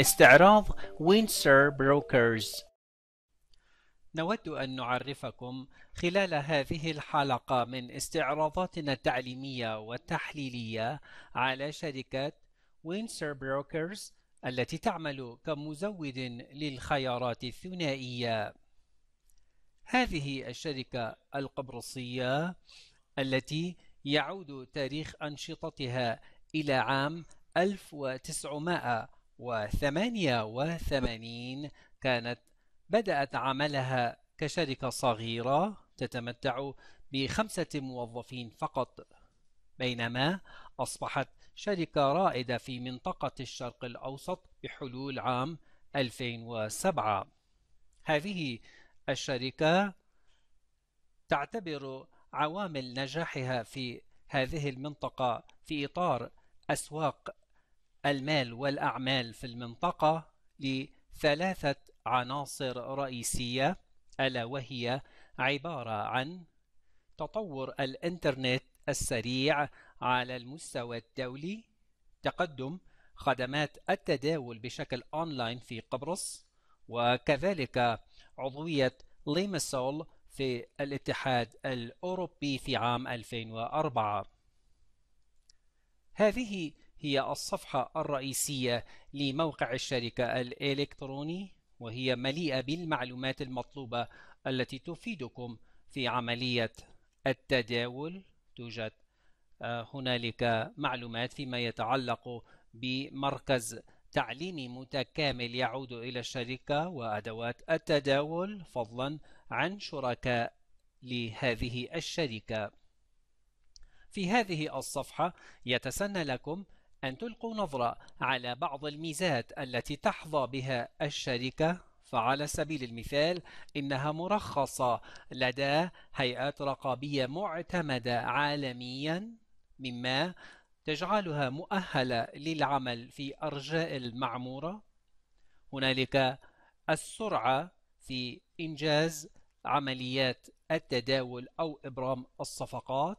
استعراض وينسر بروكرز نود أن نعرفكم خلال هذه الحلقة من استعراضاتنا التعليمية والتحليلية على شركة وينسر بروكرز التي تعمل كمزود للخيارات الثنائية. هذه الشركة القبرصية التي يعود تاريخ أنشطتها إلى عام 1988 كانت بدأت عملها كشركة صغيرة تتمتع بخمسة موظفين فقط بينما أصبحت شركة رائدة في منطقة الشرق الأوسط بحلول عام 2007 هذه الشركة تعتبر عوامل نجاحها في هذه المنطقة في إطار أسواق المال والأعمال في المنطقة لثلاثة عناصر رئيسية ألا وهي عبارة عن تطور الإنترنت السريع على المستوى الدولي تقدم خدمات التداول بشكل أونلاين في قبرص وكذلك عضوية ليمسول في الاتحاد الأوروبي في عام 2004 هذه هي الصفحة الرئيسية لموقع الشركة الإلكتروني وهي مليئة بالمعلومات المطلوبة التي تفيدكم في عملية التداول توجد آه، هنالك معلومات فيما يتعلق بمركز تعليمي متكامل يعود إلى الشركة وأدوات التداول فضلا عن شركاء لهذه الشركة في هذه الصفحة يتسنى لكم أن تلقوا نظرة على بعض الميزات التي تحظى بها الشركة فعلى سبيل المثال إنها مرخصة لدى هيئات رقابية معتمدة عالميا مما تجعلها مؤهلة للعمل في أرجاء المعمورة هنالك السرعة في إنجاز عمليات التداول أو إبرام الصفقات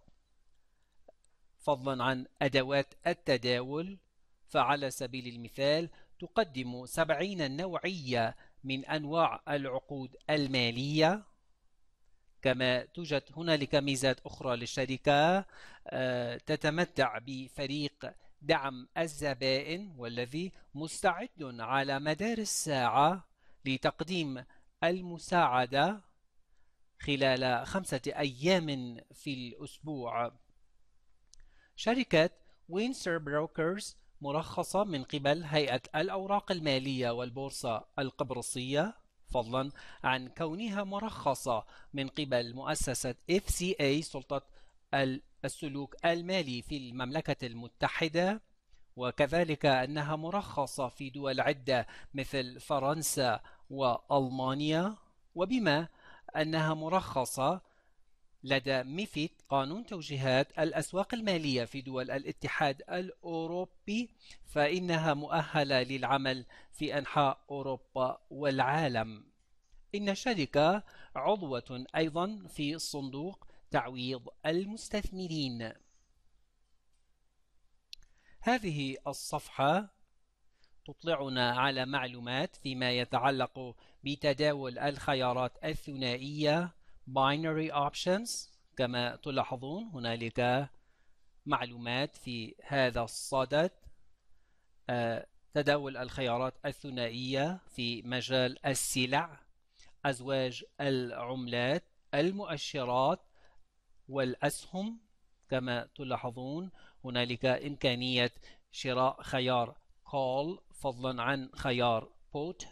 فضلا عن أدوات التداول فعلى سبيل المثال تقدم سبعين نوعية من أنواع العقود المالية كما توجد هنالك ميزات أخرى للشركة آه، تتمتع بفريق دعم الزبائن والذي مستعد على مدار الساعة لتقديم المساعدة خلال خمسة أيام في الأسبوع شركة وينسر بروكرز مرخصة من قبل هيئة الأوراق المالية والبورصة القبرصية فضلا عن كونها مرخصة من قبل مؤسسة FCA سلطة السلوك المالي في المملكة المتحدة وكذلك أنها مرخصة في دول عدة مثل فرنسا وألمانيا وبما أنها مرخصة لدى ميفيت قانون توجيهات الأسواق المالية في دول الاتحاد الأوروبي فإنها مؤهلة للعمل في أنحاء أوروبا والعالم إن الشركة عضوة أيضا في صندوق تعويض المستثمرين هذه الصفحة تطلعنا على معلومات فيما يتعلق بتداول الخيارات الثنائية binary options كما تلاحظون هنالك معلومات في هذا الصدد آه، تداول الخيارات الثنائية في مجال السلع أزواج العملات المؤشرات والأسهم كما تلاحظون هنالك إمكانية شراء خيار call فضلا عن خيار put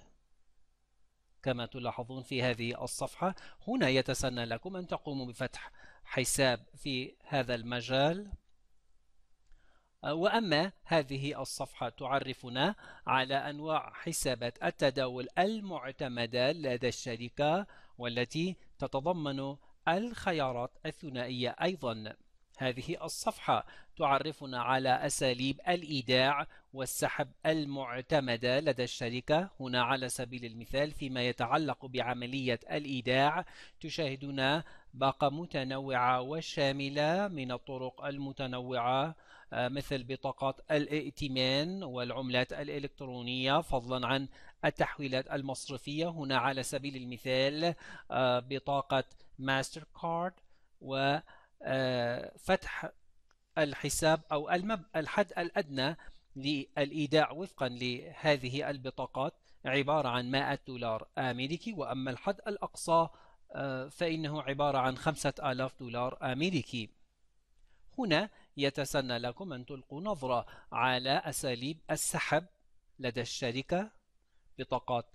كما تلاحظون في هذه الصفحة هنا يتسنى لكم أن تقوموا بفتح حساب في هذا المجال وأما هذه الصفحة تعرفنا على أنواع حسابات التداول المعتمدة لدى الشركة والتي تتضمن الخيارات الثنائية أيضا هذه الصفحة تعرفنا على أساليب الإيداع والسحب المعتمدة لدى الشركة هنا على سبيل المثال فيما يتعلق بعملية الإيداع تشاهدون باقة متنوعة وشاملة من الطرق المتنوعة آه، مثل بطاقات الائتمان والعملات الإلكترونية فضلا عن التحويلات المصرفية هنا على سبيل المثال آه، بطاقة ماستر كارد و آه، فتح الحساب أو المب الحد الأدنى للإيداع وفقا لهذه البطاقات عبارة عن 100 دولار أمريكي وأما الحد الأقصى آه، فإنه عبارة عن 5000 دولار أمريكي هنا يتسنى لكم أن تلقوا نظرة على أساليب السحب لدى الشركة بطاقات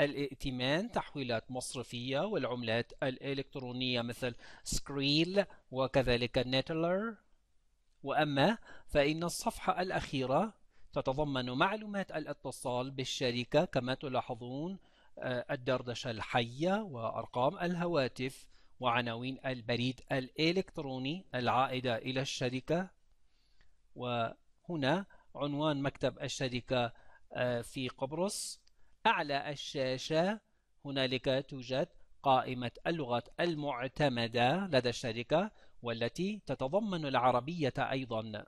الائتمان تحويلات مصرفية والعملات الإلكترونية مثل سكريل وكذلك نتلر وأما فإن الصفحة الأخيرة تتضمن معلومات الاتصال بالشركة كما تلاحظون آه، الدردشة الحية وأرقام الهواتف وعناوين البريد الإلكتروني العائدة إلى الشركة وهنا عنوان مكتب الشركة آه، في قبرص أعلى الشاشة هنالك توجد قائمة اللغات المعتمدة لدى الشركة والتي تتضمن العربية أيضاً